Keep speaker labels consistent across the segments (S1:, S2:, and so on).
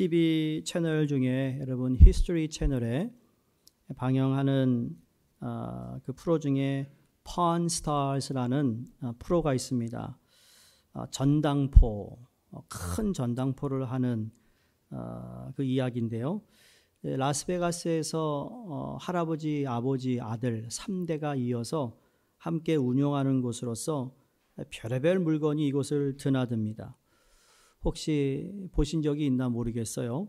S1: TV 채널 중에 여러분 히스토리 채널에 방영하는 어, 그 프로 중에 펀 스타즈라는 어, 프로가 있습니다. 어, 전당포 어, 큰 전당포를 하는 어, 그 이야기인데요. 예, 라스베가스에서 어, 할아버지, 아버지, 아들 3대가 이어서 함께 운영하는 곳으로서 별의별 물건이 이곳을 드나듭니다. 혹시 보신 적이 있나 모르겠어요.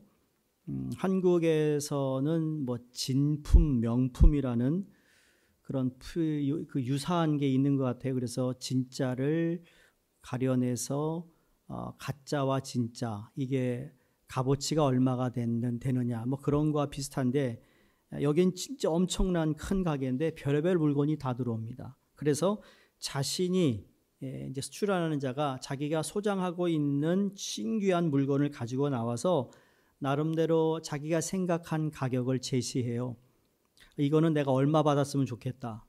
S1: 음, 한국에서는 뭐 진품, 명품이라는 그런 프, 그 유사한 게 있는 것 같아요. 그래서 진짜를 가려내서 어, 가짜와 진짜 이게 값어치가 얼마가 됐는, 되느냐 뭐 그런 거와 비슷한데 여긴 진짜 엄청난 큰 가게인데 별의별 물건이 다 들어옵니다. 그래서 자신이 예, 이제 수출하는 자가 자기가 소장하고 있는 신기한 물건을 가지고 나와서 나름대로 자기가 생각한 가격을 제시해요. 이거는 내가 얼마 받았으면 좋겠다.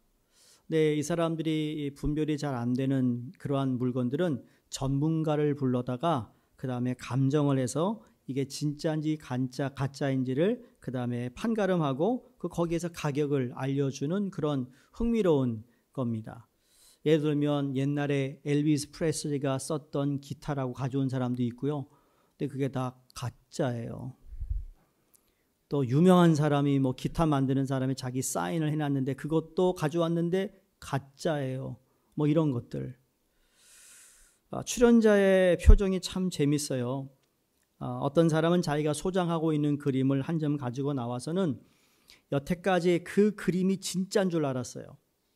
S1: 네, 이 사람들이 분별이 잘 안 되는 그러한 물건들은 전문가를 불러다가 그 다음에 감정을 해서 이게 진짜인지 가짜, 가짜인지를 그 다음에 판가름하고 그 거기에서 가격을 알려주는 그런 흥미로운 겁니다. 예를 들면 옛날에 엘비스 프레슬리가 썼던 기타라고 가져온 사람도 있고요. 근데 그게 다 가짜예요. 또 유명한 사람이 뭐 기타 만드는 사람이 자기 사인을 해놨는데 그것도 가져왔는데 가짜예요. 뭐 이런 것들. 아, 출연자의 표정이 참 재밌어요. 아, 어떤 사람은 자기가 소장하고 있는 그림을 한 점 가지고 나와서는 여태까지 그 그림이 진짜인 줄 알았어요.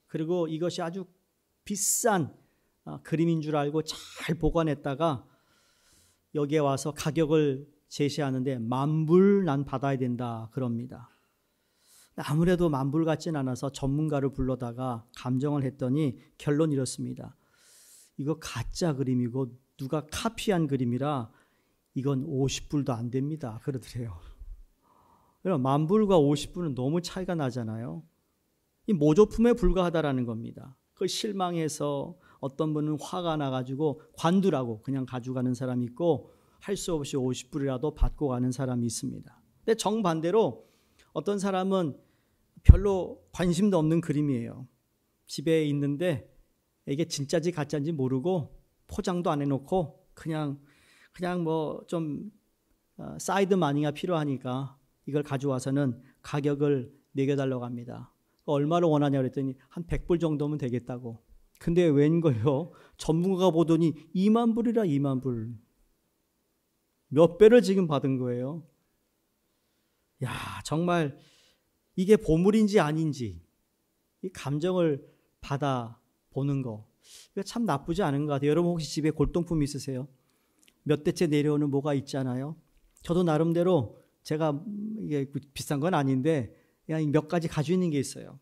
S1: 그리고 이것이 아주 비싼 아, 그림인 줄 알고 잘 보관했다가 여기에 와서 가격을 제시하는데 만불 난 받아야 된다 그럽니다. 아무래도 만불 같진 않아서 전문가를 불러다가 감정을 했더니 결론 이렇습니다. 이거 가짜 그림이고 누가 카피한 그림이라 이건 50불도 안 됩니다. 그러더래요. 그럼 만불과 50불은 너무 차이가 나잖아요. 이 모조품에 불과하다라는 겁니다. 그 실망해서 어떤 분은 화가 나가지고 관두라고 그냥 가져가는 사람이 있고 할 수 없이 50불이라도 받고 가는 사람이 있습니다. 근데 정반대로 어떤 사람은 별로 관심도 없는 그림이에요. 집에 있는데 이게 진짜지 가짜인지 모르고 포장도 안 해놓고 그냥 그냥 뭐좀 어, 사이드 마니가 필요하니까 이걸 가져와서는 가격을 매겨달라고 합니다. 그러니까 얼마를 원하냐 그랬더니 한 100불 정도면 되겠다고. 근데 웬거요? 전문가가 보더니 2만 불이라 2만 불. 몇 배를 지금 받은 거예요. 야, 정말 이게 보물인지 아닌지 이 감정을 받아 보는 거. 참 나쁘지 않은 것 같아요. 여러분 혹시 집에 골동품 있으세요? 몇 대째 내려오는 뭐가 있잖아요. 저도 나름대로 제가 음, 이게 그 비싼 건 아닌데 그냥 몇 가지 가지고 있는 게 있어요.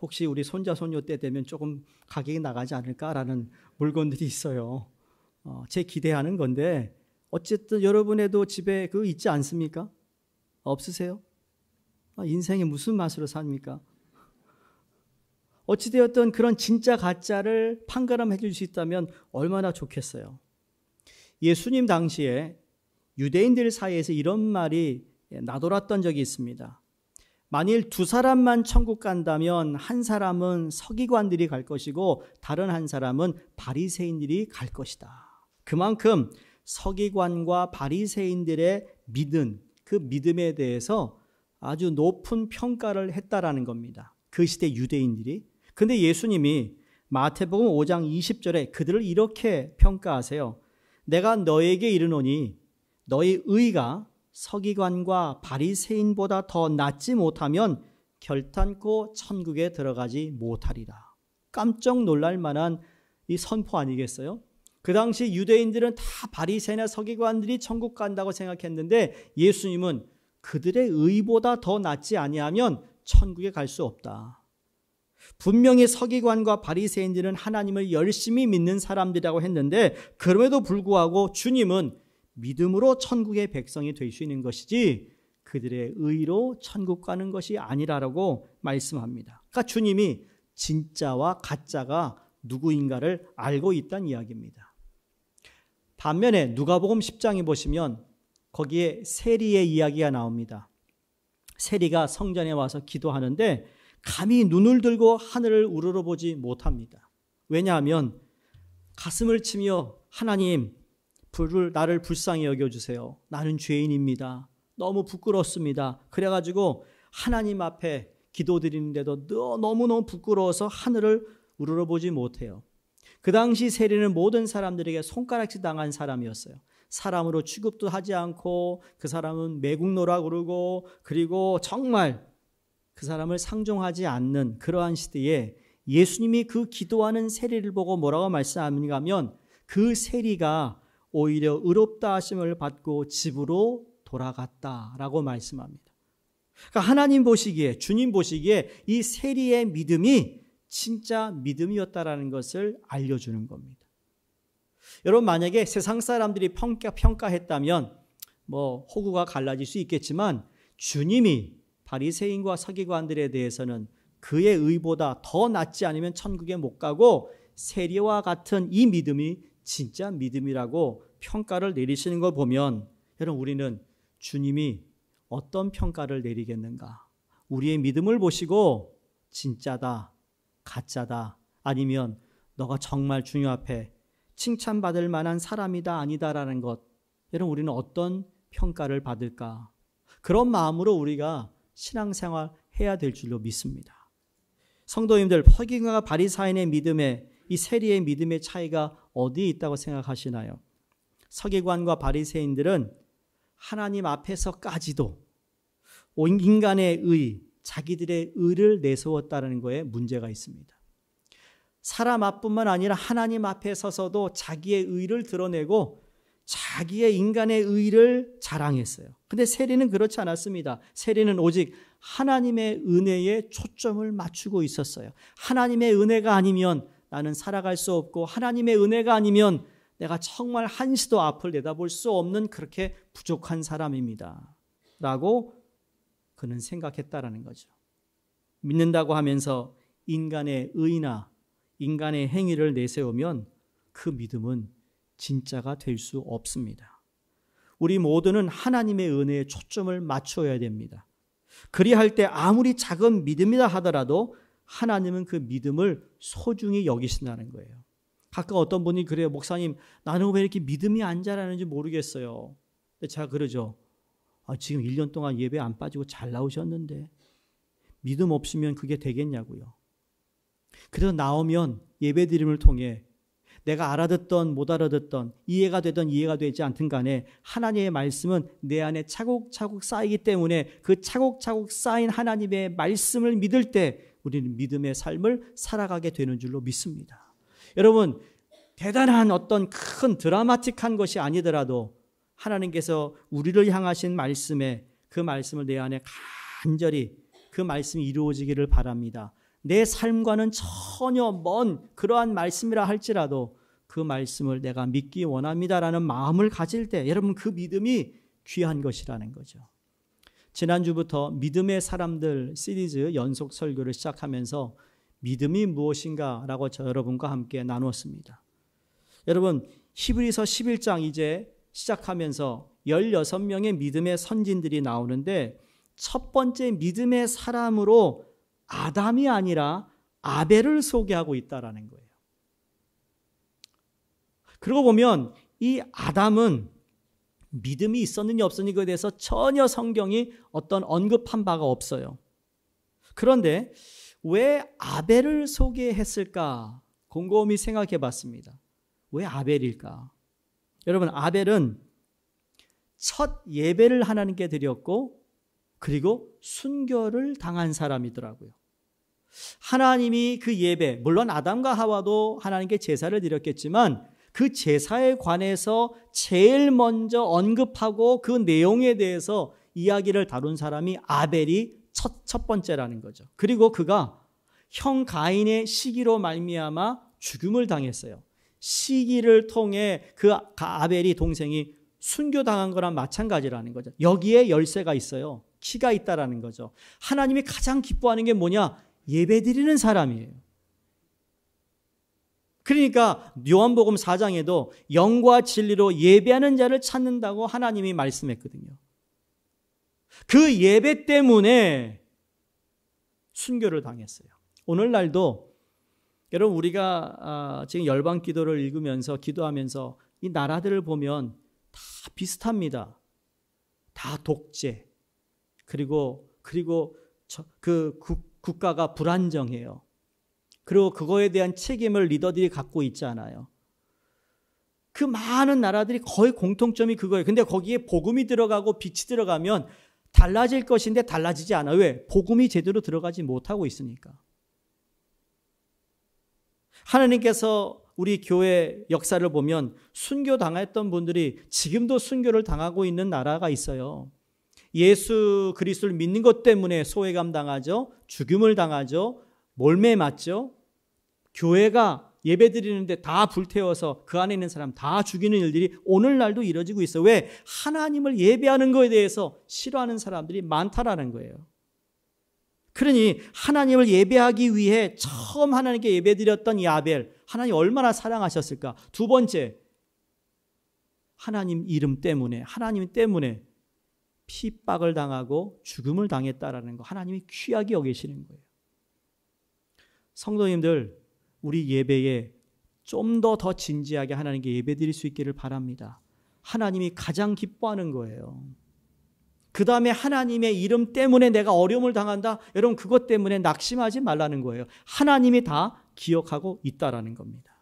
S1: 혹시 우리 손자 손녀 때 되면 조금 가격이 나가지 않을까라는 물건들이 있어요. 어, 제 기대하는 건데 어쨌든 여러분에도 집에 그 있지 않습니까? 없으세요? 아, 인생이 무슨 맛으로 삽니까? 어찌되었든 그런 진짜 가짜를 판가름해 줄 수 있다면 얼마나 좋겠어요. 예수님 당시에 유대인들 사이에서 이런 말이 나돌았던 적이 있습니다. 만일 두 사람만 천국 간다면 한 사람은 서기관들이 갈 것이고 다른 한 사람은 바리새인들이 갈 것이다. 그만큼 서기관과 바리새인들의 믿음, 그 믿음에 대해서 아주 높은 평가를 했다라는 겁니다. 그 시대 유대인들이. 근데 예수님이 마태복음 5장 20절에 그들을 이렇게 평가하세요. 내가 너에게 이르노니 너의 의가 서기관과 바리새인보다 더 낫지 못하면 결탄코 천국에 들어가지 못하리라. 깜짝 놀랄 만한 이 선포 아니겠어요? 그 당시 유대인들은 다 바리새나 서기관들이 천국 간다고 생각했는데 예수님은 그들의 의보다 더 낫지 아니하면 천국에 갈 수 없다. 분명히 서기관과 바리새인들은 하나님을 열심히 믿는 사람들이라고 했는데 그럼에도 불구하고 주님은 믿음으로 천국의 백성이 될 수 있는 것이지 그들의 의로 천국 가는 것이 아니라라고 말씀합니다. 그러니까 주님이 진짜와 가짜가 누구인가를 알고 있다는 이야기입니다. 반면에 누가복음 10장에 보시면 거기에 세리의 이야기가 나옵니다. 세리가 성전에 와서 기도하는데 감히 눈을 들고 하늘을 우러러보지 못합니다. 왜냐하면 가슴을 치며 하나님 불을 나를 불쌍히 여겨 주세요. 나는 죄인입니다. 너무 부끄럽습니다. 그래 가지고 하나님 앞에 기도드리는데도 너무너무 부끄러워서 하늘을 우러러보지 못해요. 그 당시 세리는 모든 사람들에게 손가락질 당한 사람이었어요. 사람으로 취급도 하지 않고 그 사람은 매국노라 그러고 그리고 정말 그 사람을 상종하지 않는 그러한 시대에 예수님이 그 기도하는 세리를 보고 뭐라고 말씀하는냐 하면 그 세리가 오히려 의롭다 하심을 받고 집으로 돌아갔다라고 말씀합니다. 그러니까 하나님 보시기에 주님 보시기에 이 세리의 믿음이 진짜 믿음이었다라는 것을 알려주는 겁니다. 여러분 만약에 세상 사람들이 평가, 평가했다면 뭐 호구가 갈라질 수 있겠지만 주님이 바리새인과 서기관들에 대해서는 그의 의보다 더 낫지 않으면 천국에 못 가고 세리와 같은 이 믿음이 진짜 믿음이라고 평가를 내리시는 걸 보면 여러분 우리는 주님이 어떤 평가를 내리겠는가? 우리의 믿음을 보시고 진짜다, 가짜다, 아니면 너가 정말 주님 앞에 칭찬받을 만한 사람이다 아니다라는 것. 여러분 우리는 어떤 평가를 받을까? 그런 마음으로 우리가 신앙생활 해야 될 줄로 믿습니다. 성도님들 퍼기과 바리사인의 믿음에 이 세리의 믿음의 차이가 어디에 있다고 생각하시나요? 서기관과 바리새인들은 하나님 앞에서까지도 인간의 의, 자기들의 의를 내세웠다는 것에 문제가 있습니다. 사람 앞뿐만 아니라 하나님 앞에 서서도 자기의 의를 드러내고 자기의 인간의 의를 자랑했어요. 근데 세리는 그렇지 않았습니다. 세리는 오직 하나님의 은혜에 초점을 맞추고 있었어요. 하나님의 은혜가 아니면 나는 살아갈 수 없고 하나님의 은혜가 아니면 내가 정말 한시도 앞을 내다볼 수 없는 그렇게 부족한 사람입니다. 라고 그는 생각했다라는 거죠. 믿는다고 하면서 인간의 의나 인간의 행위를 내세우면 그 믿음은 진짜가 될 수 없습니다. 우리 모두는 하나님의 은혜에 초점을 맞춰야 됩니다. 그리할 때 아무리 작은 믿음이라 하더라도 하나님은 그 믿음을 소중히 여기신다는 거예요. 가끔 어떤 분이 그래요. 목사님, 나는 왜 이렇게 믿음이 안 자라는지 모르겠어요. 제가 그러죠. 아, 지금 1년 동안 예배 안 빠지고 잘 나오셨는데 믿음 없으면 그게 되겠냐고요. 그래서 나오면 예배 드림을 통해 내가 알아듣던 못 알아듣던 이해가 되던 이해가 되지 않든 간에 하나님의 말씀은 내 안에 차곡차곡 쌓이기 때문에 그 차곡차곡 쌓인 하나님의 말씀을 믿을 때 우리는 믿음의 삶을 살아가게 되는 줄로 믿습니다. 여러분, 대단한 어떤 큰 드라마틱한 것이 아니더라도 하나님께서 우리를 향하신 말씀에 그 말씀을 내 안에 간절히 그 말씀이 이루어지기를 바랍니다. 내 삶과는 전혀 먼 그러한 말씀이라 할지라도 그 말씀을 내가 믿기 원합니다라는 마음을 가질 때 여러분 그 믿음이 귀한 것이라는 거죠. 지난주부터 믿음의 사람들 시리즈 연속 설교를 시작하면서 믿음이 무엇인가라고 여러분과 함께 나누었습니다. 여러분 히브리서 11장 이제 시작하면서 16명의 믿음의 선진들이 나오는데 첫 번째 믿음의 사람으로 아담이 아니라 아벨을 소개하고 있다라는 거예요. 그러고 보면 이 아담은 믿음이 있었느냐 없었느냐에 대해서 전혀 성경이 어떤 언급한 바가 없어요. 그런데 왜 아벨을 소개했을까? 곰곰이 생각해 봤습니다. 왜 아벨일까? 여러분, 아벨은 첫 예배를 하나님께 드렸고, 그리고 순교를 당한 사람이더라고요. 하나님이 그 예배, 물론 아담과 하와도 하나님께 제사를 드렸겠지만, 그 제사에 관해서 제일 먼저 언급하고 그 내용에 대해서 이야기를 다룬 사람이 아벨이 첫, 첫 번째라는 거죠. 그리고 그가 형 가인의 시기로 말미암아 죽음을 당했어요. 시기를 통해 그 아, 아벨이 동생이 순교당한 거랑 마찬가지라는 거죠. 여기에 열쇠가 있어요. 키가 있다라는 거죠. 하나님이 가장 기뻐하는 게 뭐냐? 예배 드리는 사람이에요. 그러니까 요한복음 4장에도 영과 진리로 예배하는 자를 찾는다고 하나님이 말씀했거든요. 그 예배 때문에 순교를 당했어요. 오늘날도 여러분 우리가 아, 지금 열방 기도를 읽으면서 기도하면서 이 나라들을 보면 다 비슷합니다. 다 독재 그리고 그리고 그 국가가 불안정해요. 그리고 그거에 대한 책임을 리더들이 갖고 있지 않아요. 그 많은 나라들이 거의 공통점이 그거예요. 근데 거기에 복음이 들어가고 빛이 들어가면 달라질 것인데 달라지지 않아. 왜? 복음이 제대로 들어가지 못하고 있으니까. 하나님께서 우리 교회 역사를 보면 순교 당했던 분들이 지금도 순교를 당하고 있는 나라가 있어요. 예수 그리스도를 믿는 것 때문에 소외감 당하죠. 죽임을 당하죠. 몰매 맞죠. 교회가 예배 드리는데 다 불태워서 그 안에 있는 사람 다 죽이는 일들이 오늘날도 이뤄지고 있어. 왜? 하나님을 예배하는 것에 대해서 싫어하는 사람들이 많다라는 거예요. 그러니 하나님을 예배하기 위해 처음 하나님께 예배드렸던 야벨 하나님 얼마나 사랑하셨을까? 두 번째, 하나님 이름 때문에, 하나님 때문에 핍박을 당하고 죽음을 당했다라는 거 하나님이 귀하게 여기시는 거예요. 성도님들, 우리 예배에 좀 더더 더 진지하게 하나님께 예배드릴 수 있기를 바랍니다. 하나님이 가장 기뻐하는 거예요. 그 다음에 하나님의 이름 때문에 내가 어려움을 당한다. 여러분 그것 때문에 낙심하지 말라는 거예요. 하나님이 다 기억하고 있다라는 겁니다.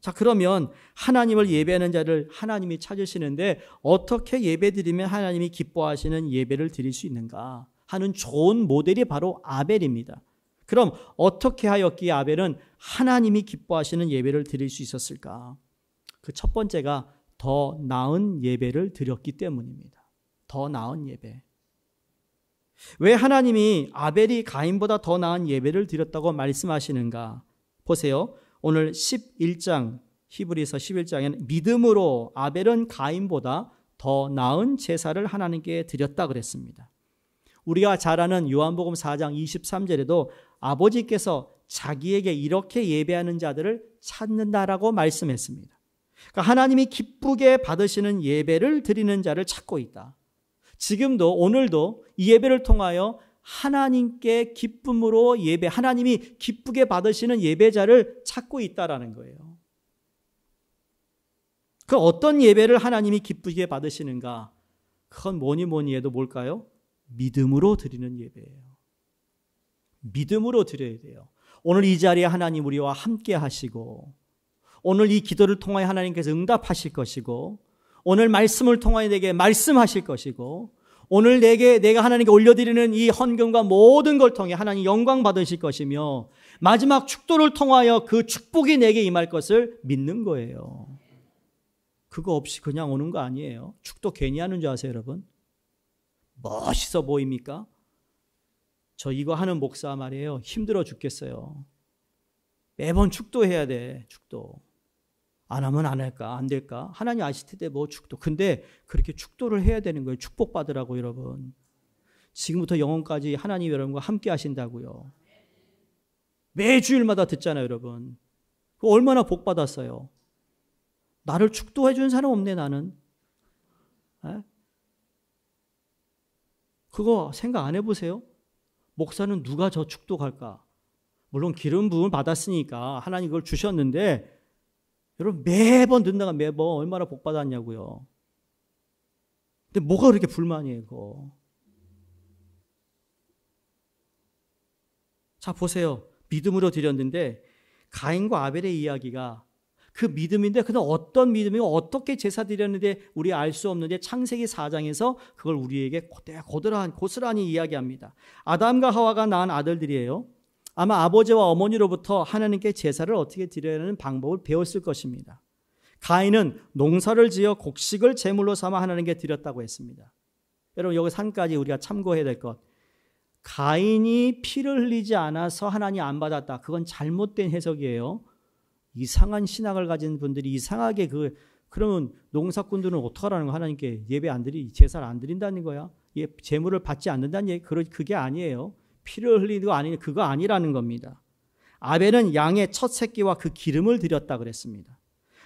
S1: 자, 그러면 하나님을 예배하는 자를 하나님이 찾으시는데 어떻게 예배드리면 하나님이 기뻐하시는 예배를 드릴 수 있는가 하는 좋은 모델이 바로 아벨입니다. 그럼 어떻게 하였기에 아벨은 하나님이 기뻐하시는 예배를 드릴 수 있었을까? 그 첫 번째가 더 나은 예배를 드렸기 때문입니다. 더 나은 예배. 왜 하나님이 아벨이 가인보다 더 나은 예배를 드렸다고 말씀하시는가? 보세요. 오늘 11장 히브리서 11장에는 믿음으로 아벨은 가인보다 더 나은 제사를 하나님께 드렸다 그랬습니다. 우리가 잘 아는 요한복음 4장 23절에도 아버지께서 자기에게 이렇게 예배하는 자들을 찾는다라고 말씀했습니다. 그러니까 하나님이 기쁘게 받으시는 예배를 드리는 자를 찾고 있다. 지금도 오늘도 이 예배를 통하여 하나님께 기쁨으로 예배, 하나님이 기쁘게 받으시는 예배자를 찾고 있다라는 거예요. 그 어떤 예배를 하나님이 기쁘게 받으시는가? 그건 뭐니 뭐니 해도 뭘까요? 믿음으로 드리는 예배예요. 믿음으로 드려야 돼요. 오늘 이 자리에 하나님 우리와 함께 하시고, 오늘 이 기도를 통하여 하나님께서 응답하실 것이고, 오늘 말씀을 통하여 내게 말씀하실 것이고 오늘 내게 내가 하나님께 올려드리는 이 헌금과 모든 걸 통해 하나님 영광 받으실 것이며 마지막 축도를 통하여 그 축복이 내게 임할 것을 믿는 거예요. 그거 없이 그냥 오는 거 아니에요. 축도 괜히 하는 줄 아세요, 여러분? 멋있어 보입니까? 저 이거 하는 목사 말이에요. 힘들어 죽겠어요. 매번 축도해야 돼, 축도. 안 하면 안 할까? 안 될까? 하나님 아시트데뭐 축도. 근데 그렇게 축도를 해야 되는 거예요. 축복받으라고 여러분. 지금부터 영원까지 하나님 여러분과 함께 하신다고요. 매주일마다 듣잖아요, 여러분. 얼마나 복 받았어요. 나를 축도해 준 사람 없네, 나는. 에? 그거 생각 안 해보세요? 목사는 누가 저 축도 갈까? 물론 기름 부음 받았으니까 하나님 그걸 주셨는데 여러분 매번 듣다가 매번 얼마나 복 받았냐고요. 근데 뭐가 그렇게 불만이에요, 그거. 자, 보세요. 믿음으로 드렸는데 가인과 아벨의 이야기가 그 믿음인데 그는 어떤 믿음이고 어떻게 제사 드렸는데 우리 알 수 없는데 창세기 4장에서 그걸 우리에게 고대고대한 고스란히 이야기합니다. 아담과 하와가 낳은 아들들이에요. 아마 아버지와 어머니로부터 하나님께 제사를 어떻게 드려야 하는 방법을 배웠을 것입니다. 가인은 농사를 지어 곡식을 제물로 삼아 하나님께 드렸다고 했습니다. 여러분 여기 산까지 우리가 참고해야 될 것. 가인이 피를 흘리지 않아서 하나님 안 받았다. 그건 잘못된 해석이에요. 이상한 신학을 가진 분들이 이상하게 그 그러면 농사꾼들은 어떡하라는 거 하나님께 예배 안 드리 제사를 안 드린다는 거야. 예, 제물을 받지 않는다는 얘 그게 아니에요. 피를 흘리고 아니 그거 아니라는 겁니다. 아벨은 양의 첫 새끼와 그 기름을 드렸다 그랬습니다.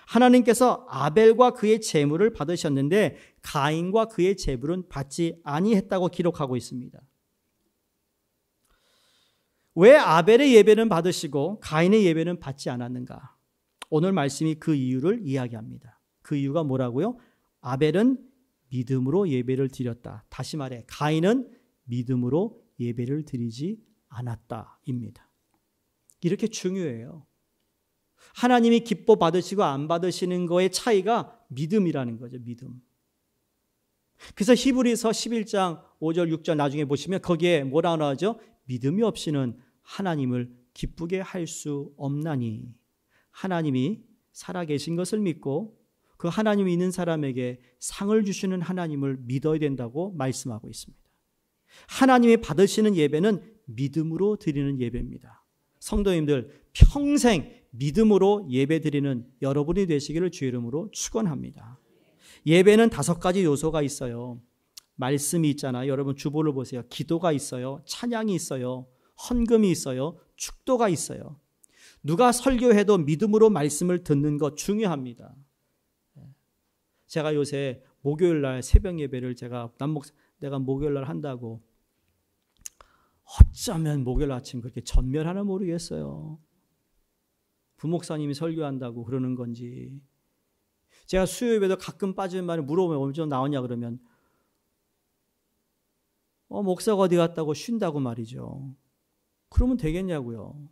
S1: 하나님께서 아벨과 그의 재물을 받으셨는데 가인과 그의 재물은 받지 아니했다고 기록하고 있습니다. 왜 아벨의 예배는 받으시고 가인의 예배는 받지 않았는가? 오늘 말씀이 그 이유를 이야기합니다. 그 이유가 뭐라고요? 아벨은 믿음으로 예배를 드렸다. 다시 말해 가인은 믿음으로 예배를 드리지 않았다입니다. 이렇게 중요해요. 하나님이 기뻐 받으시고 안 받으시는 거의 차이가 믿음이라는 거죠, 믿음. 그래서 히브리서 11장 5절 6절 나중에 보시면 거기에 뭐라 나오죠? 믿음이 없이는 하나님을 기쁘게 할 수 없나니 하나님이 살아계신 것을 믿고 그 하나님이 있는 사람에게 상을 주시는 하나님을 믿어야 된다고 말씀하고 있습니다. 하나님이 받으시는 예배는 믿음으로 드리는 예배입니다. 성도님들 평생 믿음으로 예배 드리는 여러분이 되시기를 주 이름으로 축원합니다. 예배는 다섯 가지 요소가 있어요. 말씀이 있잖아요. 여러분 주보를 보세요. 기도가 있어요. 찬양이 있어요. 헌금이 있어요. 축도가 있어요. 누가 설교해도 믿음으로 말씀을 듣는 것 중요합니다. 제가 요새 목요일 날 새벽 예배를 제가 남목 내가 목요일 날 한다고 어쩌면 목요일 아침 그렇게 전멸하나 모르겠어요. 부목사님이 설교한다고 그러는 건지. 제가 수요일에도 가끔 빠지는 말을 물어보면 언제 나오냐 그러면 어, 목사가 어디 갔다고 쉰다고 말이죠. 그러면 되겠냐고요.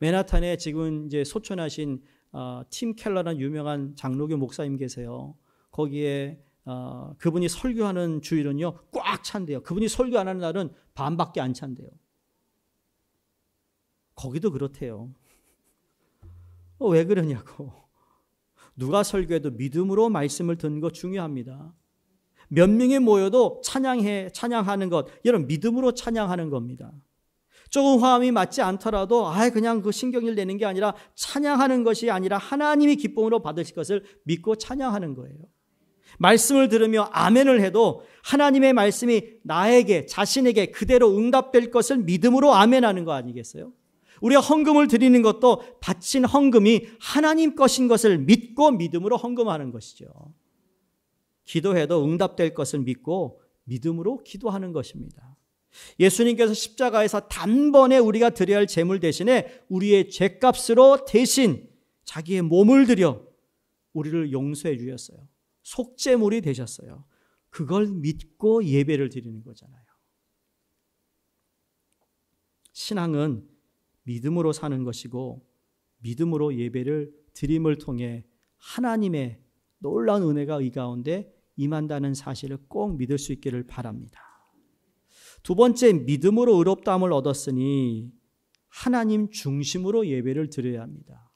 S1: 맨하탄에 지금 이제 소천하신 어, 아, 팀 켈러라는 유명한 장로교 목사님 계세요. 거기에 어, 그분이 설교하는 주일은요 꽉 찬대요. 그분이 설교 안 하는 날은 반밖에 안 찬대요. 거기도 그렇대요. 어, 왜 그러냐고. 누가 설교해도 믿음으로 말씀을 듣는 것 중요합니다. 몇 명이 모여도 찬양해 찬양하는 것 여러분 믿음으로 찬양하는 겁니다. 조금 화음이 맞지 않더라도 아예 그냥 그 신경을 내는 게 아니라 찬양하는 것이 아니라 하나님이 기쁨으로 받으실 것을 믿고 찬양하는 거예요. 말씀을 들으며 아멘을 해도 하나님의 말씀이 나에게 자신에게 그대로 응답될 것을 믿음으로 아멘하는 거 아니겠어요? 우리가 헌금을 드리는 것도 바친 헌금이 하나님 것인 것을 믿고 믿음으로 헌금하는 것이죠. 기도해도 응답될 것을 믿고 믿음으로 기도하는 것입니다. 예수님께서 십자가에서 단번에 우리가 드려야 할 재물 대신에 우리의 죄값으로 대신 자기의 몸을 들여 우리를 용서해 주셨어요. 속죄물이 되셨어요. 그걸 믿고 예배를 드리는 거잖아요. 신앙은 믿음으로 사는 것이고 믿음으로 예배를 드림을 통해 하나님의 놀라운 은혜가 이 가운데 임한다는 사실을 꼭 믿을 수 있기를 바랍니다. 두 번째 믿음으로 의롭다함을 얻었으니 하나님 중심으로 예배를 드려야 합니다.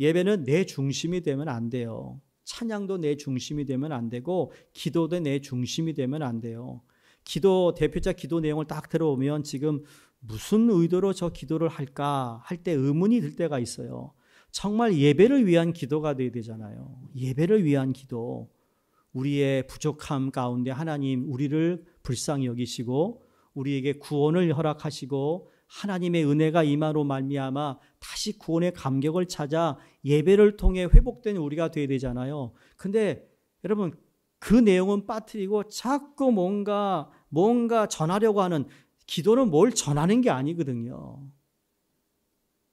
S1: 예배는 내 중심이 되면 안 돼요. 찬양도 내 중심이 되면 안 되고 기도도 내 중심이 되면 안 돼요. 기도 대표자 기도 내용을 딱 들어보면 지금 무슨 의도로 저 기도를 할까 할 때 의문이 들 때가 있어요. 정말 예배를 위한 기도가 돼야 되잖아요. 예배를 위한 기도. 우리의 부족함 가운데 하나님 우리를 불쌍히 여기시고 우리에게 구원을 허락하시고 하나님의 은혜가 임하로 말미암아 다시 구원의 감격을 찾아 예배를 통해 회복된 우리가 돼야 되잖아요. 근데 여러분 그 내용은 빠뜨리고 자꾸 뭔가 뭔가 전하려고 하는 기도는 뭘 전하는 게 아니거든요.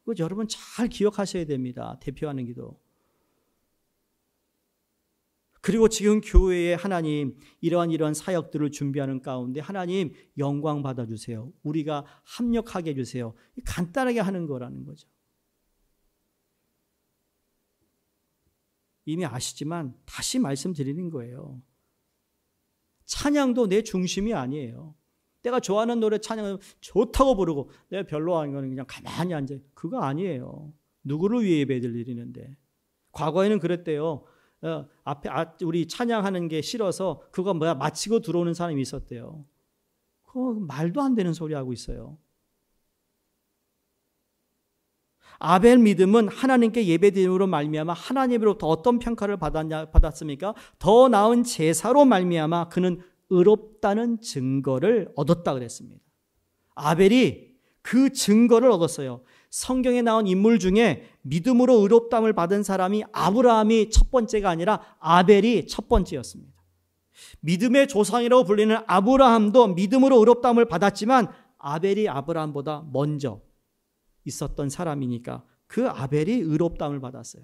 S1: 그 여러분 잘 기억하셔야 됩니다. 대표하는 기도. 그리고 지금 교회에 하나님 이러한 이러한 사역들을 준비하는 가운데 하나님 영광 받아주세요. 우리가 합력하게 해주세요. 간단하게 하는 거라는 거죠. 이미 아시지만 다시 말씀드리는 거예요. 찬양도 내 중심이 아니에요. 내가 좋아하는 노래 찬양을 좋다고 부르고 내가 별로 하 거는 그냥 가만히 앉아. 그거 아니에요. 누구를 위해 예배를 드리는데. 과거에는 그랬대요. 어, 앞에 아, 우리 찬양하는 게 싫어서 그거 뭐야 마치고 들어오는 사람이 있었대요. 그 말도 안 되는 소리 하고 있어요. 아벨 믿음은 하나님께 예배드림으로 말미암아 하나님으로부터 어떤 평가를 받았냐 받았습니까? 더 나은 제사로 말미암아 그는 의롭다는 증거를 얻었다 그랬습니다. 아벨이 그 증거를 얻었어요. 성경에 나온 인물 중에 믿음으로 의롭담을 받은 사람이 아브라함이 첫 번째가 아니라 아벨이 첫 번째였습니다. 믿음의 조상이라고 불리는 아브라함도 믿음으로 의롭담을 받았지만 아벨이 아브라함보다 먼저 있었던 사람이니까 그 아벨이 의롭다함을 받았어요.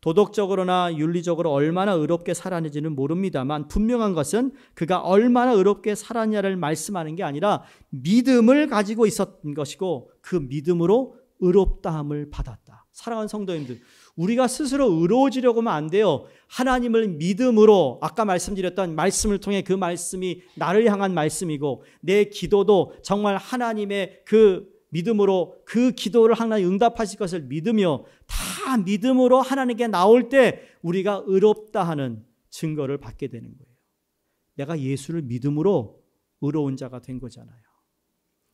S1: 도덕적으로나 윤리적으로 얼마나 의롭게 살았는지는 모릅니다만 분명한 것은 그가 얼마나 의롭게 살았냐를 말씀하는 게 아니라 믿음을 가지고 있었던 것이고 그 믿음으로 의롭다함을 받았다. 사랑하는 성도님들, 우리가 스스로 의로워지려고 하면 안 돼요. 하나님을 믿음으로 아까 말씀드렸던 말씀을 통해 그 말씀이 나를 향한 말씀이고 내 기도도 정말 하나님의 그 믿음으로 그 기도를 하나님 응답하실 것을 믿으며 다 믿음으로 하나님께 나올 때 우리가 의롭다 하는 증거를 받게 되는 거예요. 내가 예수를 믿음으로 의로운 자가 된 거잖아요.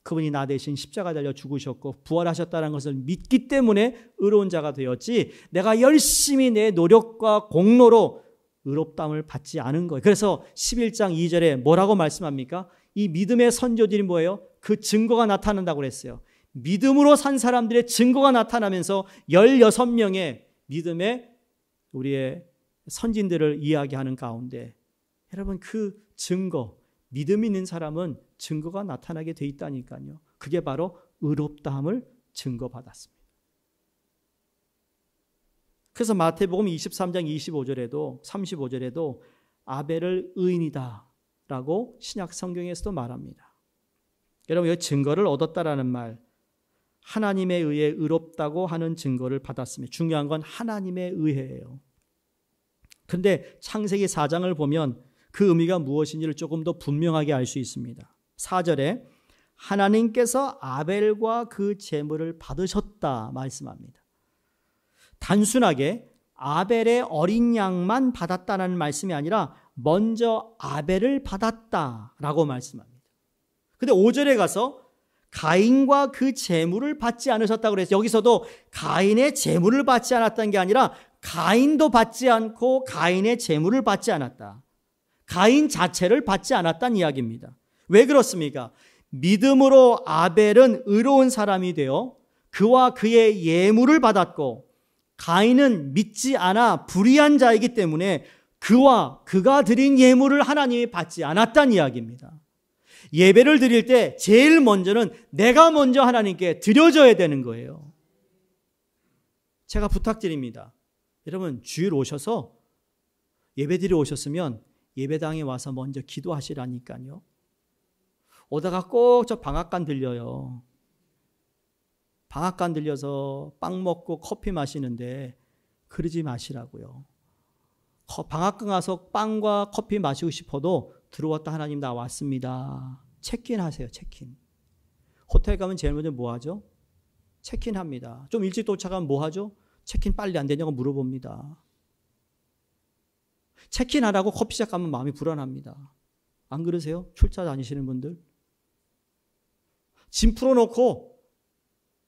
S1: 그분이 나 대신 십자가 달려 죽으셨고 부활하셨다는 것을 믿기 때문에 의로운 자가 되었지 내가 열심히 내 노력과 공로로 의롭담을 받지 않은 거예요. 그래서 11장 2절에 뭐라고 말씀합니까? 이 믿음의 선조들이 뭐예요? 그 증거가 나타난다고 그랬어요. 믿음으로 산 사람들의 증거가 나타나면서 16명의 믿음의 우리의 선진들을 이야기하는 가운데 여러분 그 증거, 믿음 있는 사람은 증거가 나타나게 돼 있다니까요. 그게 바로 의롭다함을 증거받았습니다. 그래서 마태복음 23장 25절에도 35절에도 아벨을 의인이다라고 신약 성경에서도 말합니다. 여러분 이 증거를 얻었다라는 말 하나님에 의해 의롭다고 하는 증거를 받았습니다. 중요한 건 하나님에 의해예요. 그런데 창세기 4장을 보면 그 의미가 무엇인지를 조금 더 분명하게 알 수 있습니다. 4절에 하나님께서 아벨과 그 재물을 받으셨다 말씀합니다. 단순하게 아벨의 어린 양만 받았다는 말씀이 아니라 먼저 아벨을 받았다라고 말씀합니다. 근데 5절에 가서 가인과 그 재물을 받지 않으셨다고 그래서 여기서도 가인의 재물을 받지 않았다는 게 아니라 가인도 받지 않고 가인의 재물을 받지 않았다. 가인 자체를 받지 않았다는 이야기입니다. 왜 그렇습니까? 믿음으로 아벨은 의로운 사람이 되어 그와 그의 예물을 받았고 가인은 믿지 않아 불의한 자이기 때문에 그와 그가 드린 예물을 하나님이 받지 않았다는 이야기입니다. 예배를 드릴 때 제일 먼저는 내가 먼저 하나님께 드려져야 되는 거예요. 제가 부탁드립니다. 여러분, 주일 오셔서 예배드리러 오셨으면 예배당에 와서 먼저 기도하시라니까요. 오다가 꼭 저 방앗간 들려요. 방앗간 들려서 빵 먹고 커피 마시는데 그러지 마시라고요. 방앗간 가서 빵과 커피 마시고 싶어도 들어왔다 하나님 나 왔습니다. 체크인 하세요. 체크인. 호텔 가면 제일 먼저 뭐 하죠? 체크인 합니다. 좀 일찍 도착하면 뭐 하죠? 체크인 빨리 안 되냐고 물어봅니다. 체크인 하라고 커피숍 가면 마음이 불안합니다. 안 그러세요? 출자 다니시는 분들? 짐 풀어놓고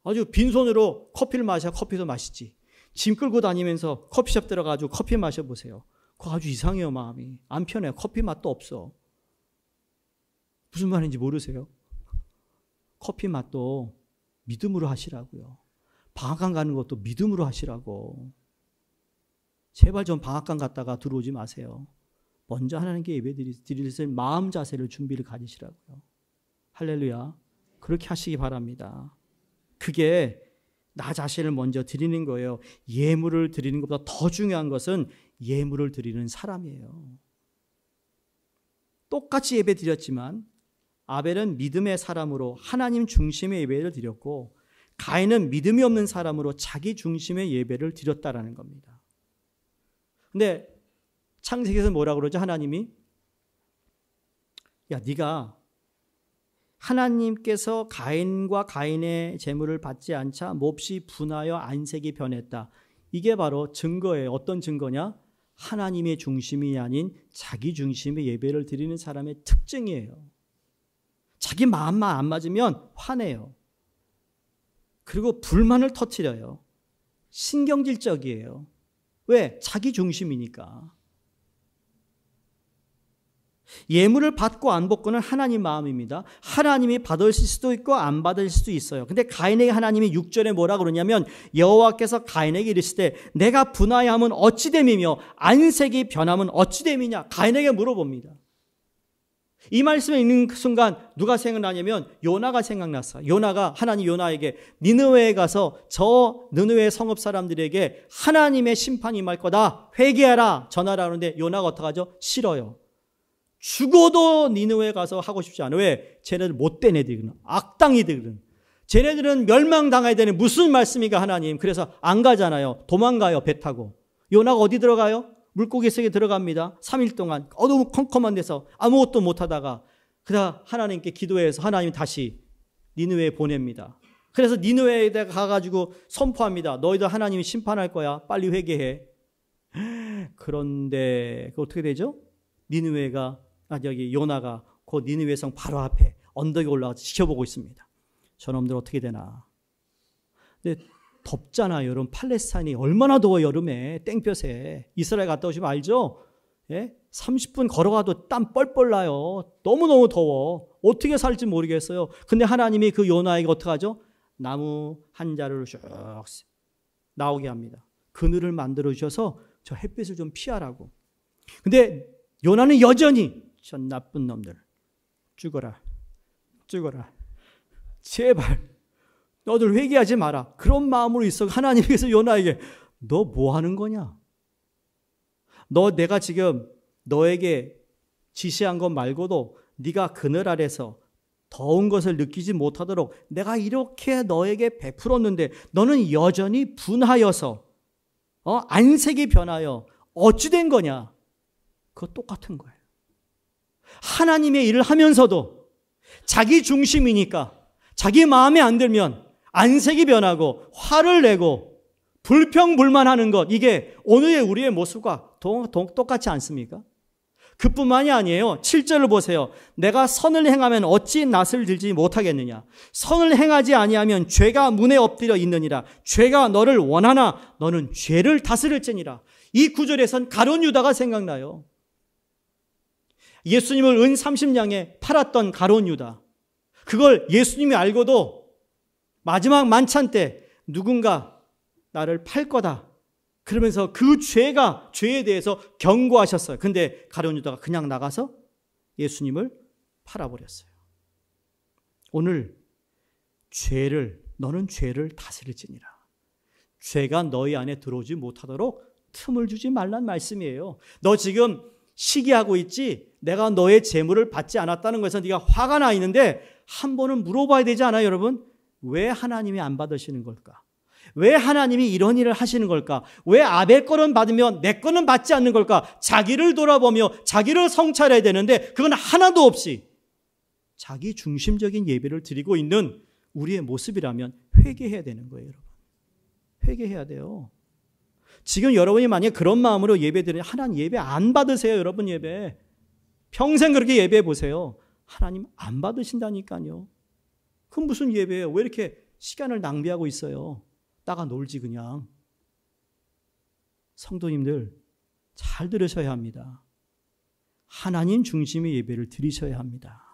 S1: 아주 빈손으로 커피를 마셔 커피도 마시지. 짐 끌고 다니면서 커피숍 들어가지고 커피 마셔보세요. 그거 아주 이상해요, 마음이. 안 편해요. 커피 맛도 없어. 무슨 말인지 모르세요? 커피 맛도 믿음으로 하시라고요. 방학간 가는 것도 믿음으로 하시라고. 제발 좀 방학간 갔다가 들어오지 마세요. 먼저 하나님께 예배 드릴 마음 자세를 준비를 가지시라고요. 할렐루야. 그렇게 하시기 바랍니다. 그게 나 자신을 먼저 드리는 거예요. 예물을 드리는 것보다 더 중요한 것은 예물을 드리는 사람이에요. 똑같이 예배 드렸지만 아벨은 믿음의 사람으로 하나님 중심의 예배를 드렸고 가인은 믿음이 없는 사람으로 자기 중심의 예배를 드렸다라는 겁니다. 근데 창세기에서 뭐라 그러죠? 하나님이 야 네가 하나님께서 가인과 가인의 재물을 받지 않자 몹시 분하여 안색이 변했다. 이게 바로 증거예요. 어떤 증거냐? 하나님의 중심이 아닌 자기 중심의 예배를 드리는 사람의 특징이에요. 자기 마음만 안 맞으면 화내요. 그리고 불만을 터트려요. 신경질적이에요. 왜? 자기 중심이니까. 예물을 받고 안 받고는 하나님 마음입니다. 하나님이 받으실 수도 있고 안받을 수도 있어요. 근데 가인에게 하나님이 6절에 뭐라 그러냐면 여호와께서 가인에게 이르시되 내가 분하여 함은 어찌됨이며 안색이 변함은 어찌됨이냐 가인에게 물어봅니다. 이 말씀에 있는 그 순간 누가 생각나냐면 요나가 생각났어. 요나가 하나님 요나에게 니느웨에 가서 저 니느웨 성읍 사람들에게 하나님의 심판이 임할 거다. 회개하라. 전하라 하는데 요나가 어떡하죠? 싫어요. 죽어도 니느웨에 가서 하고 싶지 않아. 왜? 쟤네들 못된 애들이거든. 악당이들은. 쟤네들은 멸망당해야 되는 무슨 말씀인가 하나님. 그래서 안 가잖아요. 도망가요. 배 타고. 요나가 어디 들어가요? 물고기 속에 들어갑니다. 3일 동안 어두운 컴컴한 데서 아무것도 못하다가 그다 하나님께 기도해서 하나님 이 다시 니누에 보냅니다. 그래서 니누에 가가지고 선포합니다. 너희들 하나님이 심판할 거야. 빨리 회개해. 그런데 어떻게 되죠? 니누에가 아 여기 요나가 곧 니누에 성 바로 앞에 언덕에 올라가서 지켜보고 있습니다. 저놈들 어떻게 되나? 근데 덥잖아 여름 팔레스타인이 얼마나 더워 여름에 땡볕에 이스라엘 갔다 오시면 알죠? 예? 30분 걸어가도 땀 뻘뻘 나요. 너무너무 더워. 어떻게 살지 모르겠어요. 근데 하나님이 그 요나에게 어떻게 하죠? 나무 한 자루를 쭉 나오게 합니다. 그늘을 만들어 주셔서 저 햇빛을 좀 피하라고. 근데 요나는 여전히 저 나쁜 놈들 죽어라. 죽어라. 제발 너들 회개하지 마라. 그런 마음으로 있어 하나님께서 요나에게 너 뭐 하는 거냐? 너 내가 지금 너에게 지시한 것 말고도 네가 그늘 아래서 더운 것을 느끼지 못하도록 내가 이렇게 너에게 베풀었는데 너는 여전히 분하여서 어? 안색이 변하여 어찌 된 거냐? 그거 똑같은 거예요. 하나님의 일을 하면서도 자기 중심이니까 자기 마음에 안 들면 안색이 변하고 화를 내고 불평불만하는 것 이게 오늘의 우리의 모습과 동, 동, 똑같지 않습니까? 그뿐만이 아니에요. 7절을 보세요. 내가 선을 행하면 어찌 낯을 들지 못하겠느냐. 선을 행하지 아니하면 죄가 문에 엎드려 있느니라. 죄가 너를 원하나 너는 죄를 다스릴지니라. 이 구절에선 가론 유다가 생각나요. 예수님을 은 30냥에 팔았던 가론 유다. 그걸 예수님이 알고도 마지막 만찬 때 누군가 나를 팔 거다. 그러면서 그 죄가 죄에 대해서 경고하셨어요. 근데 가룟 유다가 그냥 나가서 예수님을 팔아버렸어요. 오늘 죄를 너는 죄를 다스릴지니라. 죄가 너희 안에 들어오지 못하도록 틈을 주지 말란 말씀이에요. 너 지금 시기하고 있지. 내가 너의 재물을 받지 않았다는 것에서 네가 화가 나 있는데 한 번은 물어봐야 되지 않아요, 여러분? 왜 하나님이 안 받으시는 걸까? 왜 하나님이 이런 일을 하시는 걸까? 왜 아벨 거는 받으면 내 거는 받지 않는 걸까? 자기를 돌아보며 자기를 성찰해야 되는데 그건 하나도 없이 자기 중심적인 예배를 드리고 있는 우리의 모습이라면 회개해야 되는 거예요, 여러분. 회개해야 돼요. 지금 여러분이 만약 그런 마음으로 예배 드리면 하나님 예배 안 받으세요, 여러분 예배. 평생 그렇게 예배해 보세요. 하나님 안 받으신다니까요. 그 무슨 예배예요? 왜 이렇게 시간을 낭비하고 있어요? 따가 놀지 그냥. 성도님들 잘 들으셔야 합니다. 하나님 중심의 예배를 드리셔야 합니다.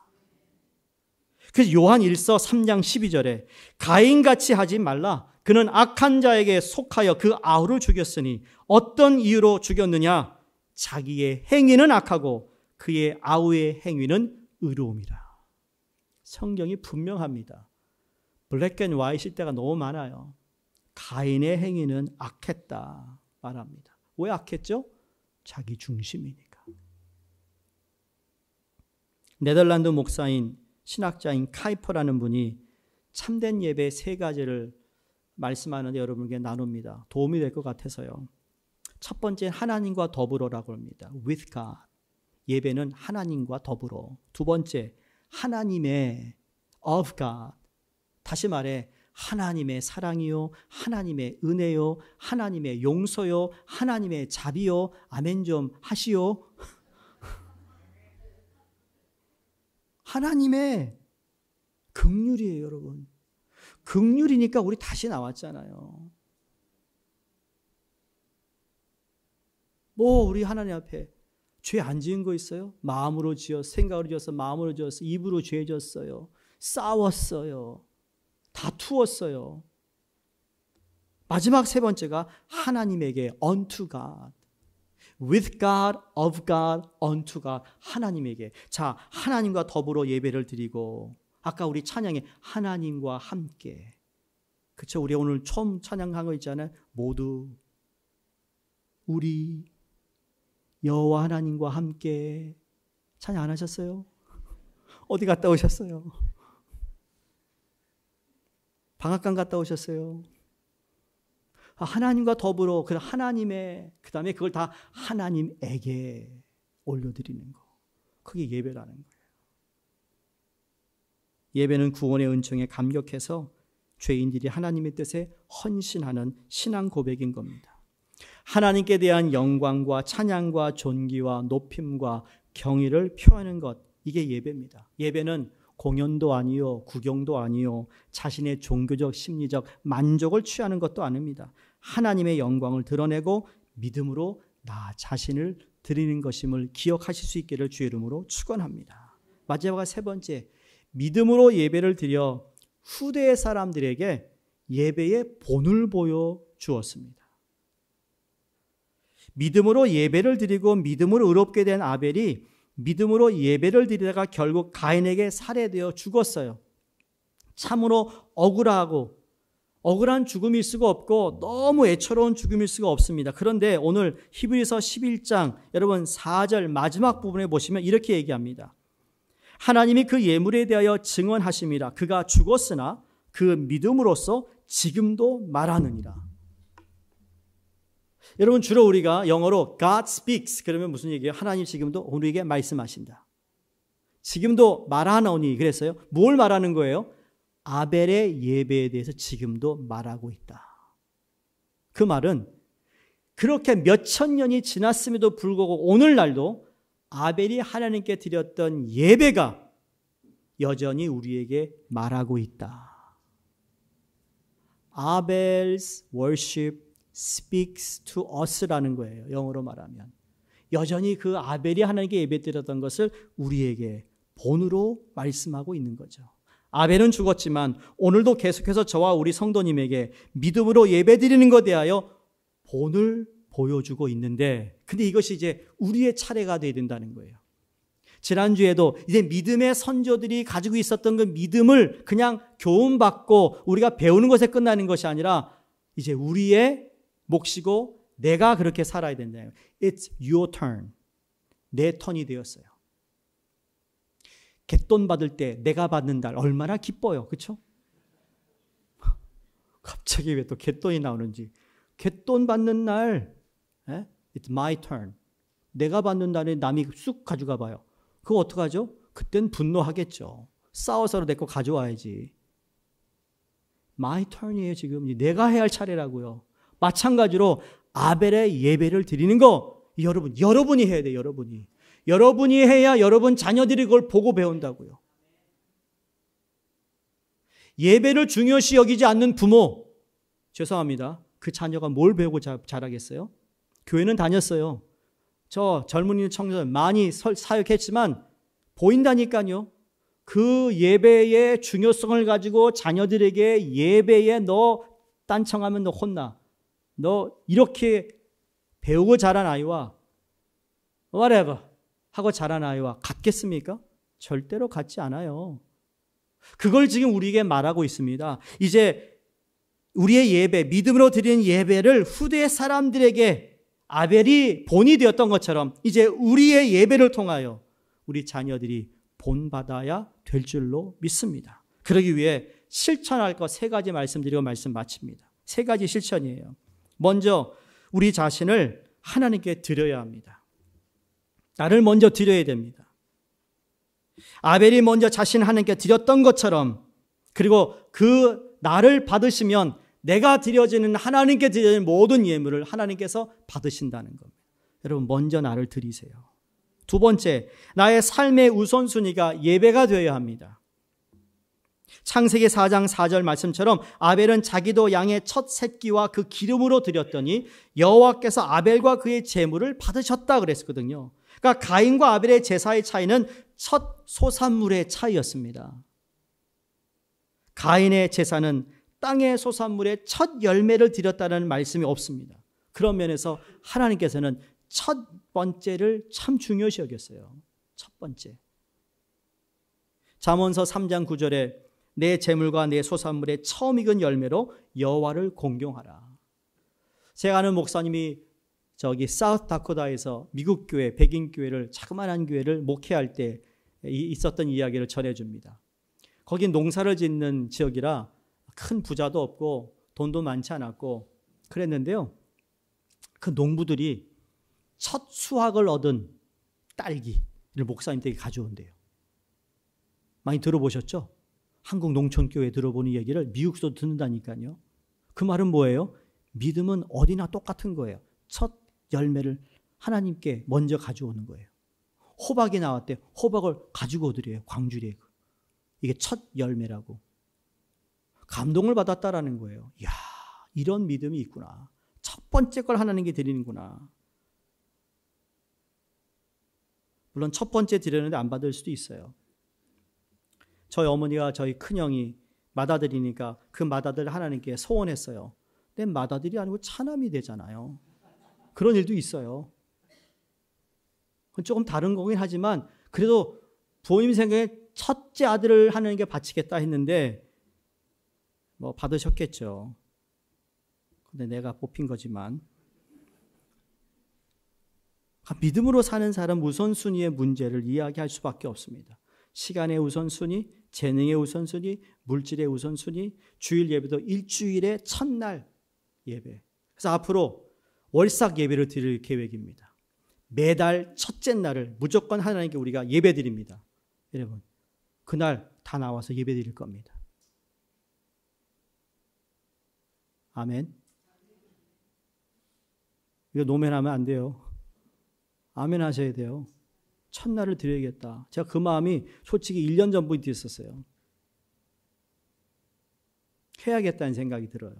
S1: 그래서 요한 1서 3장 12절에 가인같이 하지 말라. 그는 악한 자에게 속하여 그 아우를 죽였으니 어떤 이유로 죽였느냐? 자기의 행위는 악하고 그의 아우의 행위는 의로움이라. 성경이 분명합니다. 블랙 앤 화이트 때가 너무 많아요. 가인의 행위는 악했다 말합니다. 왜 악했죠? 자기 중심이니까. 네덜란드 목사인 신학자인 카이퍼라는 분이 참된 예배 세 가지를 말씀하는데 여러분에 나눕니다. 도움이 될 것 같아서요. 첫 번째 하나님과 더불어라고 합니다. With God. 예배는 하나님과 더불어. 두 번째 하나님의 of God. 다시 말해 하나님의 사랑이요, 하나님의 은혜요, 하나님의 용서요, 하나님의 자비요, 아멘 좀 하시오. 하나님의 극률이에요, 여러분. 극률이니까 우리 다시 나왔잖아요. 뭐, 우리 하나님 앞에 죄안 지은 거 있어요? 마음으로 지어 생각으로 지어서 마음으로 지어서 입으로 죄 졌어요. 싸웠어요. 다투었어요. 마지막 세 번째가 하나님에게 unto God. with God, of God, unto God. 하나님에게. 자, 하나님과 더불어 예배를 드리고 아까 우리 찬양에 하나님과 함께. 그쵸? 우리 오늘 처음 찬양한 거 있잖아요. 모두 우리 여호와 하나님과 함께 찬양 안 하셨어요? 어디 갔다 오셨어요? 방앗간 갔다 오셨어요? 아, 하나님과 더불어 그 하나님의 그 다음에 그걸 다 하나님에게 올려드리는 거 그게 예배라는 거예요. 예배는 구원의 은총에 감격해서 죄인들이 하나님의 뜻에 헌신하는 신앙 고백인 겁니다. 하나님께 대한 영광과 찬양과 존귀와 높임과 경의를 표하는 것 이게 예배입니다. 예배는 공연도 아니요, 구경도 아니요, 자신의 종교적 심리적 만족을 취하는 것도 아닙니다. 하나님의 영광을 드러내고 믿음으로 나 자신을 드리는 것임을 기억하실 수 있기를 주의 이름으로 축원합니다. 마지막 세 번째, 믿음으로 예배를 드려 후대의 사람들에게 예배의 본을 보여 주었습니다. 믿음으로 예배를 드리고 믿음으로 의롭게 된 아벨이 믿음으로 예배를 드리다가 결국 가인에게 살해되어 죽었어요. 참으로 억울하고 억울한 죽음일 수가 없고 너무 애처로운 죽음일 수가 없습니다. 그런데 오늘 히브리서 11장 여러분 4절 마지막 부분에 보시면 이렇게 얘기합니다. 하나님이 그 예물에 대하여 증언하십니다 그가 죽었으나 그 믿음으로써 지금도 말하느니라. 여러분 주로 우리가 영어로 God speaks 그러면 무슨 얘기예요? 하나님 지금도 우리에게 말씀하신다. 지금도 말하나오니 그랬어요. 뭘 말하는 거예요? 아벨의 예배에 대해서 지금도 말하고 있다. 그 말은 그렇게 몇 천 년이 지났음에도 불구하고 오늘날도 아벨이 하나님께 드렸던 예배가 여전히 우리에게 말하고 있다. Abel's worship speaks to us라는 거예요. 영어로 말하면. 여전히 그 아벨이 하나님께 예배드렸던 것을 우리에게 본으로 말씀하고 있는 거죠. 아벨은 죽었지만 오늘도 계속해서 저와 우리 성도님에게 믿음으로 예배드리는 것에 대하여 본을 보여주고 있는데 근데 이것이 이제 우리의 차례가 돼야 된다는 거예요. 지난주에도 이제 믿음의 선조들이 가지고 있었던 그 믿음을 그냥 교훈받고 우리가 배우는 것에 끝나는 것이 아니라 이제 우리의 몫이고 내가 그렇게 살아야 된다. It's your turn. 내 턴이 되었어요. 갯돈 받을 때 내가 받는 날 얼마나 기뻐요. 그렇죠? 갑자기 왜 또 갯돈이 나오는지. 갯돈 받는 날 에? 예? It's my turn. 내가 받는 날에 남이 쑥 가져가 봐요. 그거 어떡하죠? 그땐 분노하겠죠. 싸워서라도 내거 가져와야지. My turn이에요, 지금. 내가 해야 할 차례라고요. 마찬가지로 아벨의 예배를 드리는 거 여러분 여러분이 해야 돼 여러분이 여러분이 해야 여러분 자녀들이 그걸 보고 배운다고요. 예배를 중요시 여기지 않는 부모 죄송합니다. 그 자녀가 뭘 배우고 자, 자라겠어요? 교회는 다녔어요. 저 젊은이 청년 많이 사역했지만 보인다니까요. 그 예배의 중요성을 가지고 자녀들에게 예배에 너 딴청하면 너 혼나. 너 이렇게 배우고 자란 아이와 whatever 하고 자란 아이와 같겠습니까? 절대로 같지 않아요. 그걸 지금 우리에게 말하고 있습니다. 이제 우리의 예배, 믿음으로 드리는 예배를 후대 사람들에게 아벨이 본이 되었던 것처럼 이제 우리의 예배를 통하여 우리 자녀들이 본받아야 될 줄로 믿습니다. 그러기 위해 실천할 것 세 가지 말씀드리고 말씀 마칩니다. 세 가지 실천이에요. 먼저 우리 자신을 하나님께 드려야 합니다. 나를 먼저 드려야 됩니다. 아벨이 먼저 자신 하나님께 드렸던 것처럼 그리고 그 나를 받으시면 내가 드려지는 하나님께 드려지는 모든 예물을 하나님께서 받으신다는 겁니다. 여러분 먼저 나를 드리세요. 두 번째, 나의 삶의 우선순위가 예배가 되어야 합니다. 창세기 4장 4절 말씀처럼 아벨은 자기도 양의 첫 새끼와 그 기름으로 드렸더니 여호와께서 아벨과 그의 제물을 받으셨다 그랬거든요 그러니까 가인과 아벨의 제사의 차이는 첫 소산물의 차이였습니다. 가인의 제사는 땅의 소산물의 첫 열매를 드렸다는 말씀이 없습니다. 그런 면에서 하나님께서는 첫 번째를 참 중요시 여겼어요. 첫 번째. 잠언서 3장 9절에 내 재물과 내 소산물의 처음 익은 열매로 여호와를 공경하라. 제가 아는 목사님이 저기 사우스다코다에서 미국 교회 백인 교회를 자그마한 교회를 목회할 때 있었던 이야기를 전해줍니다. 거긴 농사를 짓는 지역이라 큰 부자도 없고 돈도 많지 않았고 그랬는데요. 그 농부들이 첫 수확을 얻은 딸기를 목사님 댁에 가져온대요. 많이 들어보셨죠? 한국 농촌교회 들어보는 얘기를 미국서 듣는다니까요. 그 말은 뭐예요? 믿음은 어디나 똑같은 거예요. 첫 열매를 하나님께 먼저 가져오는 거예요. 호박이 나왔대. 호박을 가지고 오드래요 광주리에. 이게 첫 열매라고. 감동을 받았다라는 거예요. 야, 이런 믿음이 있구나. 첫 번째 걸 하나님께 드리는구나. 물론 첫 번째 드렸는데 안 받을 수도 있어요. 저희 어머니와 저희 큰형이 맏아들이니까 그 맏아들 하나님께 소원했어요. 내 맏아들이 아니고 차남이 되잖아요. 그런 일도 있어요. 조금 다른 거긴 하지만 그래도 부모님 생각에 첫째 아들을 하나님께 바치겠다 했는데 뭐 받으셨겠죠. 근데 내가 뽑힌 거지만 그러니까 믿음으로 사는 사람 우선순위의 문제를 이야기할 수밖에 없습니다. 시간의 우선순위, 재능의 우선순위, 물질의 우선순위, 주일 예배도 일주일의 첫날 예배. 그래서 앞으로 월삭 예배를 드릴 계획입니다. 매달 첫째 날을 무조건 하나님께 우리가 예배 드립니다. 여러분, 그날 다 나와서 예배 드릴 겁니다. 아멘. 이거 노면하면 안 돼요. 아멘 하셔야 돼요. 첫날을 드려야겠다. 제가 그 마음이 솔직히 1년 전부터 있었어요. 해야겠다는 생각이 들어요.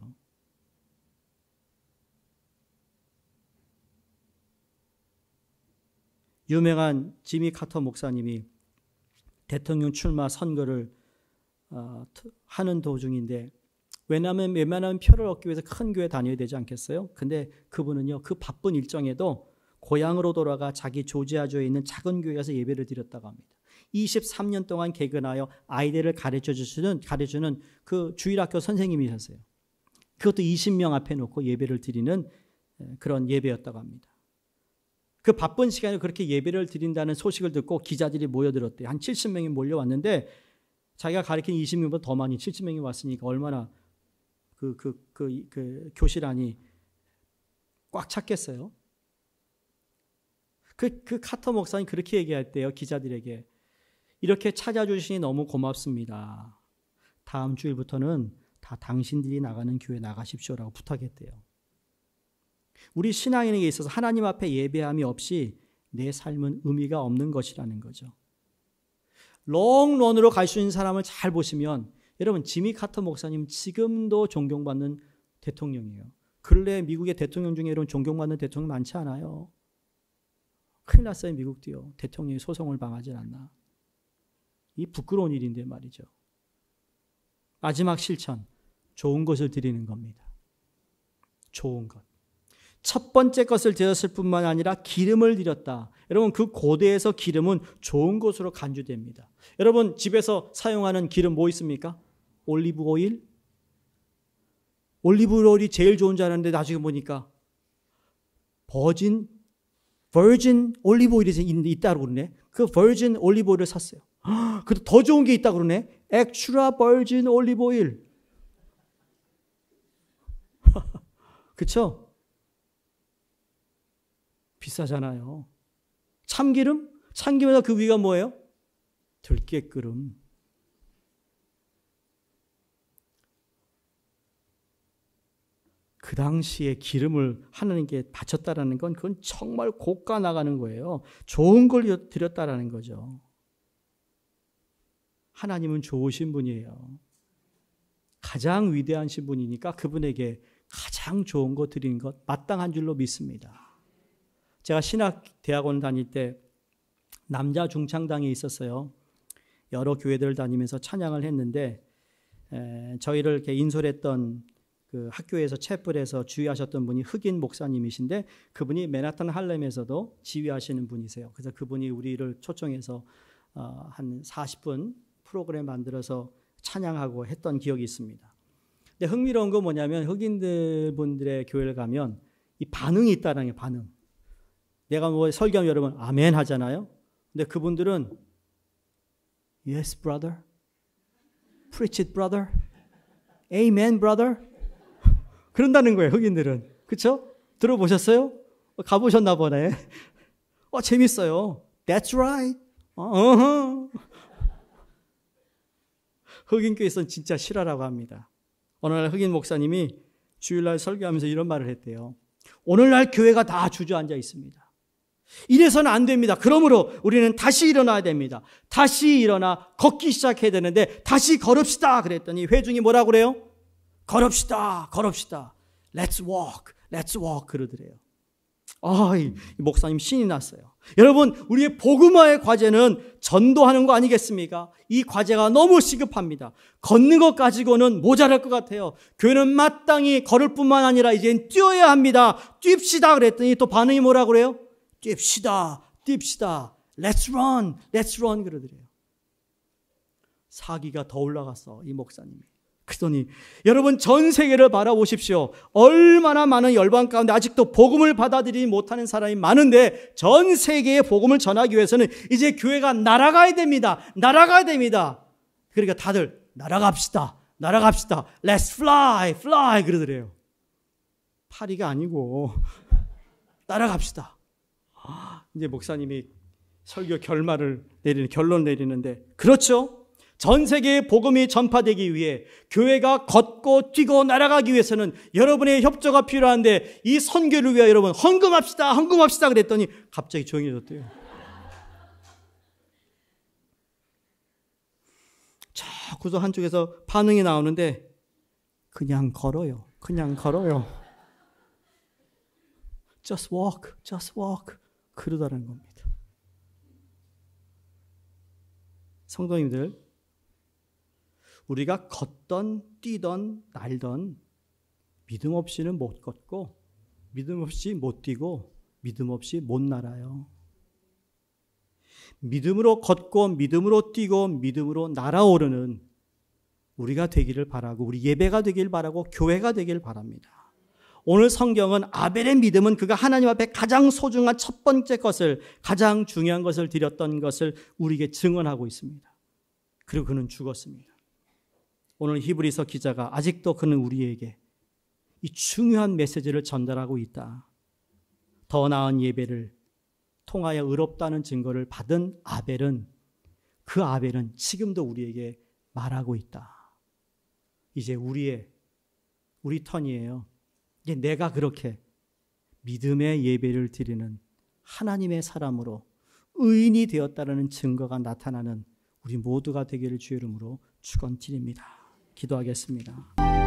S1: 유명한 지미 카터 목사님이 대통령 출마 선거를 어, 하는 도중인데 왜냐하면 웬만하면 표를 얻기 위해서 큰 교회 다녀야 되지 않겠어요? 근데 그분은요 그 바쁜 일정에도 고향으로 돌아가 자기 조지아주에 있는 작은 교회에서 예배를 드렸다고 합니다. 23년 동안 개근하여 아이들을 가르쳐 주시는 가르치는 그 주일학교 선생님이셨어요. 그것도 20명 앞에 놓고 예배를 드리는 그런 예배였다고 합니다. 그 바쁜 시간에 그렇게 예배를 드린다는 소식을 듣고 기자들이 모여들었대요. 한 70명이 몰려왔는데 자기가 가르친 20명보다 더 많이 70명이 왔으니까 얼마나 그, 그, 그, 그 교실 안이 꽉 찼겠어요. 그, 그 카터 목사님 그렇게 얘기할 때요, 기자들에게. 이렇게 찾아주시니 너무 고맙습니다. 다음 주일부터는 다 당신들이 나가는 교회 나가십시오라고 부탁했대요. 우리 신앙인에게 있어서 하나님 앞에 예배함이 없이 내 삶은 의미가 없는 것이라는 거죠. 롱런으로 갈 수 있는 사람을 잘 보시면 여러분 지미 카터 목사님 지금도 존경받는 대통령이에요. 근래 미국의 대통령 중에 이런 존경받는 대통령 많지 않아요. 큰일 났어요, 미국도요. 대통령이 소송을 방하진 않나. 이 부끄러운 일인데 말이죠. 마지막 실천. 좋은 것을 드리는 겁니다. 좋은 것. 첫 번째 것을 드렸을 뿐만 아니라 기름을 드렸다. 여러분, 그 고대에서 기름은 좋은 것으로 간주됩니다. 여러분, 집에서 사용하는 기름 뭐 있습니까? 올리브 오일? 올리브 오일이 제일 좋은 줄 알았는데 나중에 보니까 버진 버진 올리브 오일이 있다고 그러네. 그 버진 올리브 오일을 샀어요. 그래도 더 좋은 게 있다고 그러네. 엑스트라 버진 올리브 오일. 그쵸? 비싸잖아요. 참기름? 참기름에다 그 위가 뭐예요? 들깨 끓음. 그 당시에 기름을 하나님께 바쳤다라는 건 그건 정말 고가 나가는 거예요. 좋은 걸 드렸다라는 거죠. 하나님은 좋으신 분이에요. 가장 위대한신 분이니까 그분에게 가장 좋은 거드리것 마땅한 줄로 믿습니다. 제가 신학 대학원 다닐 때 남자 중창당에 있었어요. 여러 교회들을 다니면서 찬양을 했는데 에, 저희를 이렇게 인솔했던 그 학교에서 채플에서 주의하셨던 분이 흑인 목사님이신데 그분이 맨하탄 할렘에서도 지휘하시는 분이세요. 그래서 그분이 우리를 초청해서 어, 한 40분 프로그램 만들어서 찬양하고 했던 기억이 있습니다. 근데 흥미로운 건 뭐냐면 흑인들 분들의 교회를 가면 이 반응이 있다는 게 반응. 내가 뭐 설교하면 여러분 아멘 하잖아요. 근데 그분들은 Yes, brother. Preach it, brother. Amen, brother. 그런다는 거예요, 흑인들은. 그쵸? 들어보셨어요? 가보셨나 보네. 어, 재밌어요. That's right. 어허. 흑인교에서는 진짜 실화라고 합니다. 어느 날 흑인 목사님이 주일날 설교하면서 이런 말을 했대요. 오늘날 교회가 다 주저앉아 있습니다. 이래서는 안 됩니다. 그러므로 우리는 다시 일어나야 됩니다. 다시 일어나 걷기 시작해야 되는데 다시 걸읍시다. 그랬더니 회중이 뭐라 그래요? 걸읍시다, 걸읍시다. Let's walk, let's walk 그러더래요. 아, 이, 목사님 신이 났어요. 여러분, 우리의 복음화의 과제는 전도하는 거 아니겠습니까? 이 과제가 너무 시급합니다. 걷는 것 가지고는 모자랄 것 같아요. 교회는 마땅히 걸을 뿐만 아니라 이젠 뛰어야 합니다. 뛰읍시다 그랬더니 또 반응이 뭐라 그래요? 뛰읍시다, 뛰읍시다. Let's run, let's run 그러더래요. 사기가 더 올라갔어, 이 목사님이. 그러니 더 여러분 전 세계를 바라보십시오. 얼마나 많은 열방 가운데 아직도 복음을 받아들이지 못하는 사람이 많은데 전 세계에 복음을 전하기 위해서는 이제 교회가 날아가야 됩니다. 날아가야 됩니다. 그러니까 다들 날아갑시다. 날아갑시다. Let's fly, fly 그러더래요. 파리가 아니고 날아갑시다. 이제 목사님이 설교 결말을 내리는 결론 내리는데 그렇죠? 전 세계에 복음이 전파되기 위해 교회가 걷고 뛰고 날아가기 위해서는 여러분의 협조가 필요한데 이 선교를 위해 여러분 헌금합시다 헌금합시다 그랬더니 갑자기 조용해졌대요. 자구석 한쪽에서 반응이 나오는데 그냥 걸어요. 그냥 걸어요. Just walk, just walk. 그러다는 겁니다. 성도님들 우리가 걷던 뛰던 날던 믿음 없이는 못 걷고 믿음 없이 못 뛰고 믿음 없이 못 날아요. 믿음으로 걷고 믿음으로 뛰고 믿음으로 날아오르는 우리가 되기를 바라고 우리 예배가 되길 바라고 교회가 되길 바랍니다. 오늘 성경은 아벨의 믿음은 그가 하나님 앞에 가장 소중한 첫 번째 것을 가장 중요한 것을 드렸던 것을 우리에게 증언하고 있습니다. 그리고 그는 죽었습니다. 오늘 히브리서 기자가 아직도 그는 우리에게 이 중요한 메시지를 전달하고 있다. 더 나은 예배를 통하여 의롭다는 증거를 받은 아벨은 그 아벨은 지금도 우리에게 말하고 있다. 이제 우리의 우리 턴이에요. 이제 내가 그렇게 믿음의 예배를 드리는 하나님의 사람으로 의인이 되었다라는 증거가 나타나는 우리 모두가 되기를 주의 이름으로 축원드립니다. 기도하겠습니다.